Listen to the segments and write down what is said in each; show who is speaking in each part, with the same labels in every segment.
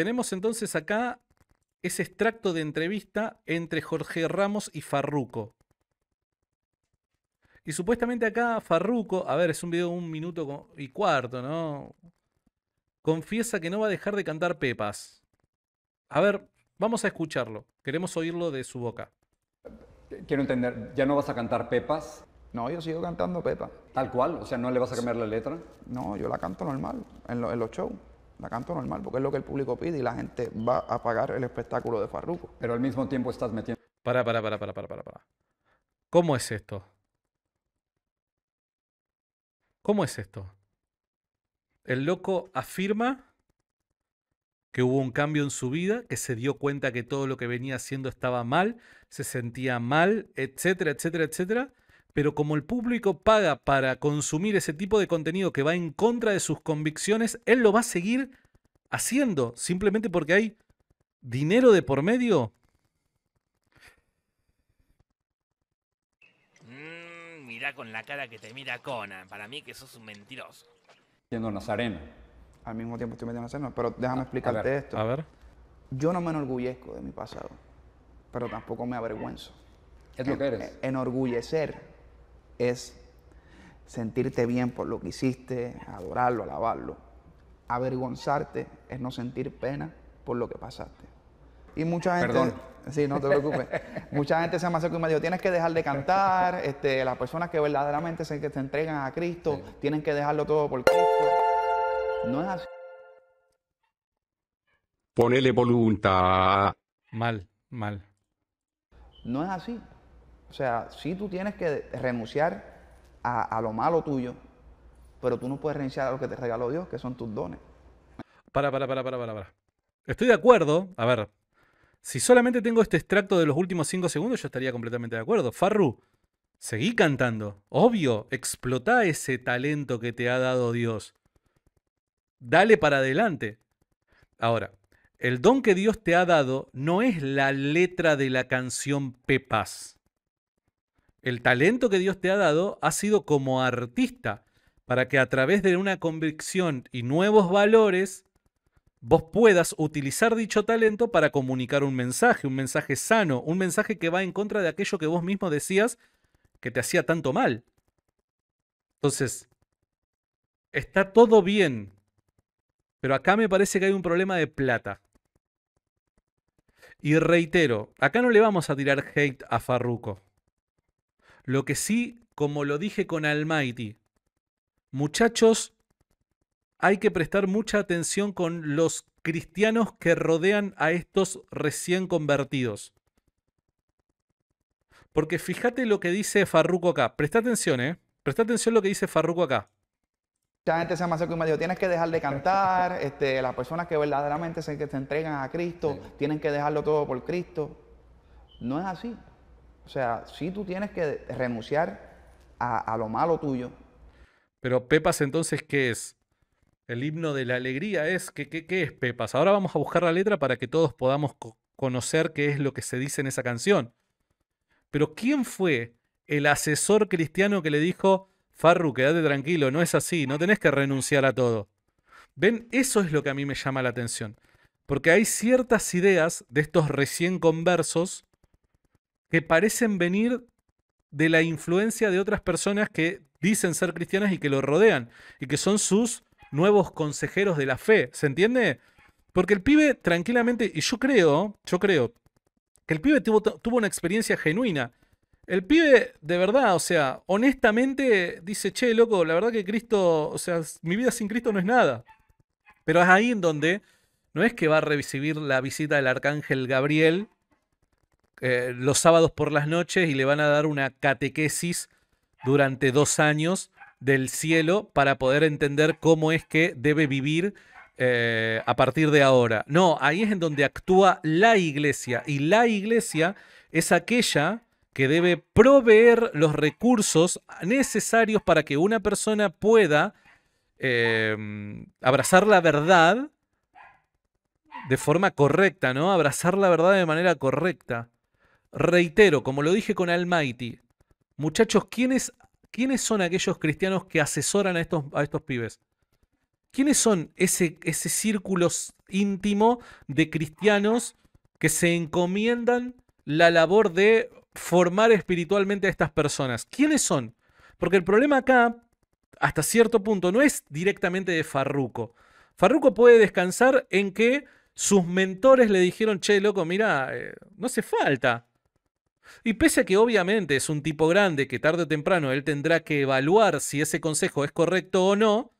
Speaker 1: tenemos entonces acá ese extracto de entrevista entre Jorge Ramos y Farruco. Y supuestamente acá Farruco, a ver, es un video de un minuto y cuarto, ¿no? Confiesa que no va a dejar de cantar Pepas. A ver, vamos a escucharlo. Queremos oírlo de su
Speaker 2: boca. Quiero entender, ¿ya no vas a cantar Pepas? No, yo sigo cantando Pepa. ¿Tal cual? O sea, ¿no le vas a cambiar la letra? No, yo la canto normal, en, en los shows la canto normal, porque es lo que el público pide y la gente va a pagar el espectáculo de Farruko. Pero al mismo tiempo estás metiendo...
Speaker 1: Para, para, para, para, para, para, para. ¿Cómo es esto? ¿Cómo es esto? El loco afirma que hubo un cambio en su vida, que se dio cuenta que todo lo que venía haciendo estaba mal, se sentía mal, etcétera, etcétera, etcétera. Pero como el público paga para consumir ese tipo de contenido que va en contra de sus convicciones, él lo va a seguir haciendo, simplemente porque hay dinero de por medio.
Speaker 2: Mm, mira con la cara que te mira Conan, para mí que sos un mentiroso. Siendo nazareno. Al mismo tiempo estoy metiendo nazareno, pero déjame explicarte esto. A ver. Yo no me enorgullezco de mi pasado, pero tampoco me avergüenzo.
Speaker 1: Es lo que eres.
Speaker 2: Enorgullecer es sentirte bien por lo que hiciste, adorarlo, alabarlo. Avergonzarte es no sentir pena por lo que pasaste. Y mucha gente. Sí, no te preocupes. mucha gente se me acerca y me dijo: tienes que dejar de cantar. Este, las personas que verdaderamente se, que entregan a Cristo tienen que dejarlo todo por Cristo. No es así.
Speaker 1: Ponele voluntad. Mal, mal.
Speaker 2: No es así. O sea, si tú tienes que renunciar a, lo malo tuyo, pero tú no puedes renunciar a lo que te regaló Dios, que son tus dones.
Speaker 1: Para, para, para, para, para, para. Estoy de acuerdo. A ver, si solamente tengo este extracto de los últimos cinco segundos, yo estaría completamente de acuerdo. Farru, seguí cantando. Obvio, explota ese talento que te ha dado Dios. Dale para adelante. Ahora, el don que Dios te ha dado no es la letra de la canción Pepas el talento que Dios te ha dado ha sido como artista, para que a través de una convicción y nuevos valores vos puedas utilizar dicho talento para comunicar un mensaje, un mensaje sano, un mensaje que va en contra de aquello que vos mismo decías que te hacía tanto mal. Entonces, está todo bien, pero acá me parece que hay un problema de plata. Y reitero, acá no le vamos a tirar hate a Farruko. Lo que sí, como lo dije con Almighty, muchachos, hay que prestar mucha atención con los cristianos que rodean a estos recién convertidos. Porque fíjate lo que dice Farruco acá. Presta atención, ¿eh? Presta atención lo que dice Farruco acá.
Speaker 2: Mucha gente se y me tienes que dejar de cantar, este, las personas que verdaderamente se, que se entregan a Cristo, tienen que dejarlo todo por Cristo. No es así. O sea, sí tú tienes que renunciar a, lo malo tuyo. Pero Pepas entonces, ¿qué es? El himno de la alegría es, ¿qué, qué, qué
Speaker 1: es Pepas? Ahora vamos a buscar la letra para que todos podamos conocer qué es lo que se dice en esa canción. Pero ¿quién fue el asesor cristiano que le dijo, Farru, quédate tranquilo, no es así, no tenés que renunciar a todo? ¿Ven? Eso es lo que a mí me llama la atención. Porque hay ciertas ideas de estos recién conversos que parecen venir de la influencia de otras personas que dicen ser cristianas y que lo rodean, y que son sus nuevos consejeros de la fe, ¿se entiende? Porque el pibe tranquilamente, y yo creo, yo creo, que el pibe tuvo, una experiencia genuina. El pibe, de verdad, o sea, honestamente dice, che, loco, la verdad que Cristo, o sea, mi vida sin Cristo no es nada. Pero es ahí en donde no es que va a recibir la visita del arcángel Gabriel eh, los sábados por las noches y le van a dar una catequesis durante dos años del cielo para poder entender cómo es que debe vivir eh, a partir de ahora. No, ahí es en donde actúa la iglesia y la iglesia es aquella que debe proveer los recursos necesarios para que una persona pueda em, abrazar la verdad de forma correcta, ¿no? Abrazar la verdad de manera correcta. Reitero, como lo dije con Almighty, muchachos, ¿quiénes, quiénes son aquellos cristianos que asesoran a estos, a estos pibes? ¿Quiénes son ese, ese círculo íntimo de cristianos que se encomiendan la labor de formar espiritualmente a estas personas? ¿Quiénes son? Porque el problema acá, hasta cierto punto, no es directamente de Farruco. Farruco puede descansar en que sus mentores le dijeron, che, loco, mira, eh, no hace falta y pese a que obviamente es un tipo grande que tarde o temprano él tendrá que evaluar si ese consejo es correcto o no,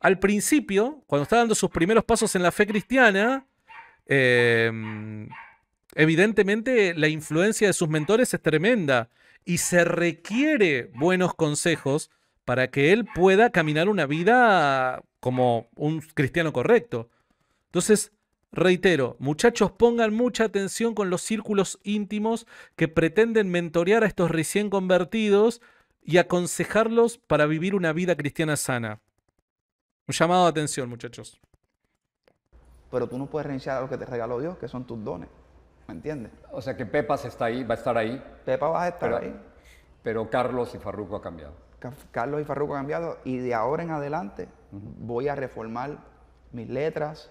Speaker 1: al principio, cuando está dando sus primeros pasos en la fe cristiana, em, evidentemente la influencia de sus mentores es tremenda y se requiere buenos consejos para que él pueda caminar una vida como un cristiano correcto. Entonces, Reitero, muchachos, pongan mucha atención con los círculos íntimos que pretenden mentorear a estos recién convertidos y aconsejarlos para vivir una vida cristiana sana. Un llamado de atención, muchachos.
Speaker 2: Pero tú no puedes renunciar a lo que te regaló Dios, que son tus dones. ¿Me entiendes? O sea que Pepas está ahí, va a estar ahí. Pepa va a estar ahí. Pero Carlos y Farruco ha cambiado. Carlos y Farruco ha cambiado y de ahora en adelante voy a reformar mis letras,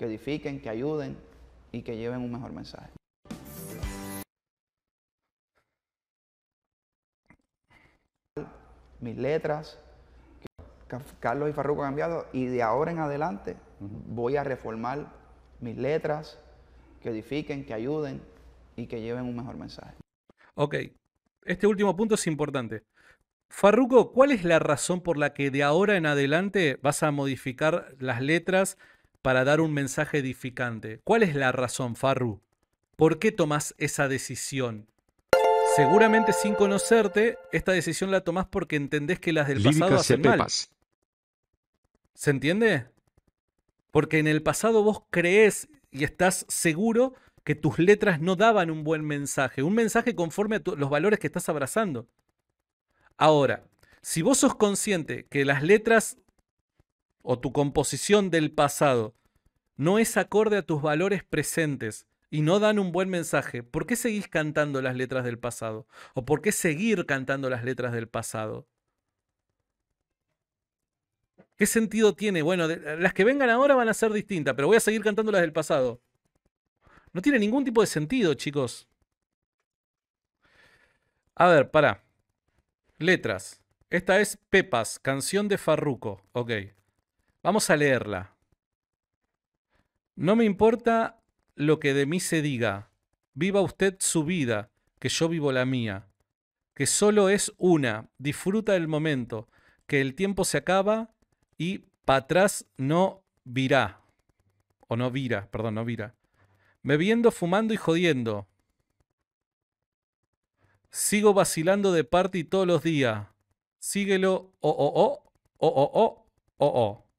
Speaker 2: que edifiquen, que ayuden y que lleven un mejor mensaje. Mis letras, Carlos y Farruko han cambiado y de ahora en adelante voy a reformar mis letras, que edifiquen, que ayuden y que lleven un mejor mensaje.
Speaker 1: Ok, este último punto es importante. Farruco, ¿cuál es la razón por la que de ahora en adelante vas a modificar las letras para dar un mensaje edificante. ¿Cuál es la razón, Farru? ¿Por qué tomas esa decisión? Seguramente sin conocerte, esta decisión la tomás porque entendés que las del pasado hacen mal. ¿Se entiende? Porque en el pasado vos creés y estás seguro que tus letras no daban un buen mensaje, un mensaje conforme a los valores que estás abrazando. Ahora, si vos sos consciente que las letras o tu composición del pasado no es acorde a tus valores presentes y no dan un buen mensaje, ¿por qué seguís cantando las letras del pasado? ¿O por qué seguir cantando las letras del pasado? ¿Qué sentido tiene? Bueno, las que vengan ahora van a ser distintas, pero voy a seguir cantando las del pasado. No tiene ningún tipo de sentido, chicos. A ver, para. Letras. Esta es Pepas, canción de Farruco. Ok. Vamos a leerla. No me importa lo que de mí se diga. Viva usted su vida, que yo vivo la mía. Que solo es una. Disfruta el momento. Que el tiempo se acaba y para atrás no virá. O no vira, perdón, no vira. Bebiendo, fumando y jodiendo. Sigo vacilando de party todos los días. Síguelo, o, oh, oh, oh, oh, oh, oh, oh.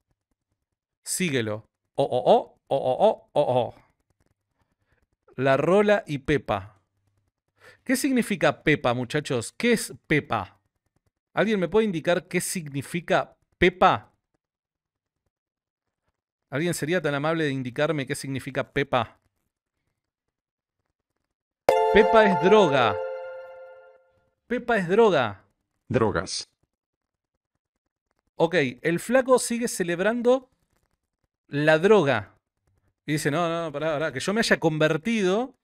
Speaker 1: Síguelo. Oh, oh, oh, oh, oh, oh, oh. La Rola y Pepa. ¿Qué significa Pepa, muchachos? ¿Qué es Pepa? ¿Alguien me puede indicar qué significa Pepa? ¿Alguien sería tan amable de indicarme qué significa Pepa? Pepa es droga. Pepa es droga. Drogas. Ok, el flaco sigue celebrando la droga. Y dice, no, no, pará, pará, que yo me haya convertido,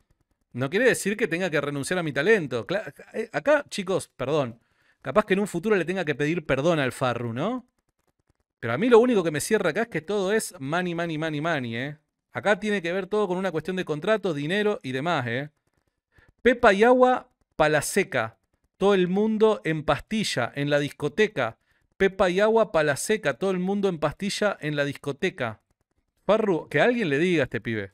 Speaker 1: no quiere decir que tenga que renunciar a mi talento. Eh, acá, chicos, perdón, capaz que en un futuro le tenga que pedir perdón al Farru, ¿no? Pero a mí lo único que me cierra acá es que todo es money, money, money, money, ¿eh? Acá tiene que ver todo con una cuestión de contrato, dinero y demás, ¿eh? Pepa y agua, seca. Todo el mundo en pastilla, en la discoteca. Pepa y agua, seca. Todo el mundo en pastilla, en la discoteca. Parru, que alguien le diga a este pibe.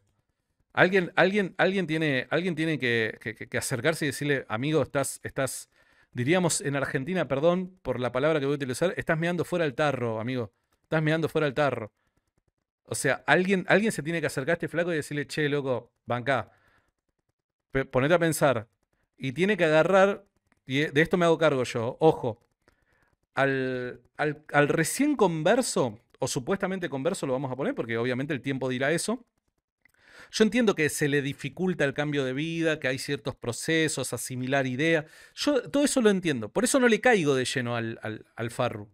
Speaker 1: Alguien, alguien, alguien tiene, alguien tiene que, acercarse y decirle, amigo, estás, estás, diríamos en Argentina, perdón por la palabra que voy a utilizar, estás meando fuera el tarro, amigo. Estás meando fuera el tarro. O sea, alguien, alguien se tiene que acercar a este flaco y decirle, che, loco, banca. Ponete a pensar. Y tiene que agarrar, y de esto me hago cargo yo, ojo, al, al recién converso o supuestamente converso lo vamos a poner, porque obviamente el tiempo dirá eso. Yo entiendo que se le dificulta el cambio de vida, que hay ciertos procesos, asimilar ideas. Yo todo eso lo entiendo. Por eso no le caigo de lleno al, al, Farru.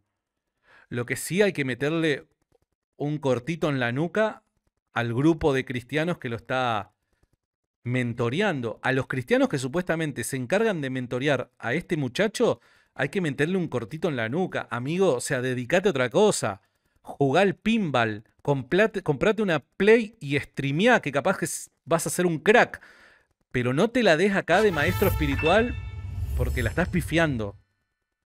Speaker 1: Lo que sí hay que meterle un cortito en la nuca al grupo de cristianos que lo está mentoreando. A los cristianos que supuestamente se encargan de mentorear a este muchacho, hay que meterle un cortito en la nuca. Amigo, o sea, dedicate a otra cosa. Jugar al pinball, comprate, una play y streameá, que capaz que vas a ser un crack. Pero no te la des acá de maestro espiritual porque la estás pifiando.